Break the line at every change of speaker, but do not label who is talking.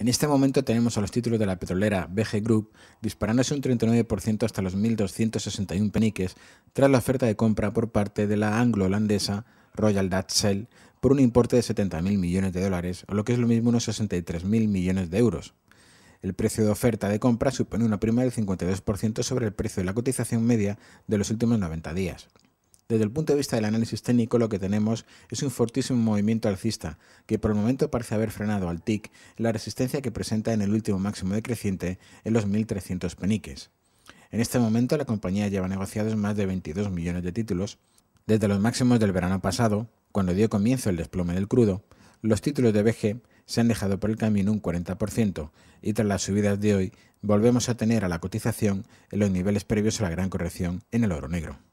En este momento tenemos a los títulos de la petrolera BG Group disparándose un 39% hasta los 1.261 peniques tras la oferta de compra por parte de la anglo-holandesa Royal Dutch Shell por un importe de 70.000 millones de dólares, o lo que es lo mismo unos 63.000 millones de euros. El precio de oferta de compra supone una prima del 52% sobre el precio de la cotización media de los últimos 90 días. Desde el punto de vista del análisis técnico, lo que tenemos es un fortísimo movimiento alcista, que por el momento parece haber frenado al TIC la resistencia que presenta en el último máximo decreciente en los 1.300 peniques. En este momento, la compañía lleva negociados más de 22 millones de títulos. Desde los máximos del verano pasado, cuando dio comienzo el desplome del crudo, los títulos de BG se han dejado por el camino un 40% y tras las subidas de hoy volvemos a tener a la cotización en los niveles previos a la gran corrección en el oro negro.